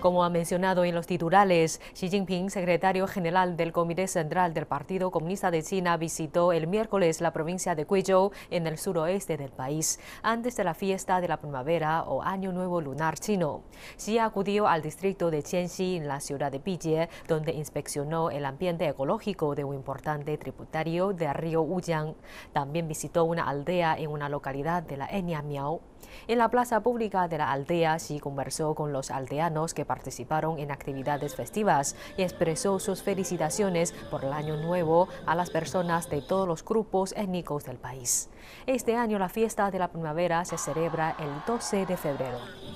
Como ha mencionado en los titulares, Xi Jinping, secretario general del Comité Central del Partido Comunista de China, visitó el miércoles la provincia de Guizhou, en el suroeste del país, antes de la fiesta de la primavera o Año Nuevo Lunar chino. Xi acudió al distrito de Tianxi, en la ciudad de Bijie, donde inspeccionó el ambiente ecológico de un importante tributario del río Wuyang. También visitó una aldea en una localidad de la etnia Miao. En la plaza pública de la aldea, Xi conversó con los aldeanos que participaron en actividades festivas y expresó sus felicitaciones por el Año Nuevo a las personas de todos los grupos étnicos del país. Este año la fiesta de la primavera se celebra el 12 de febrero.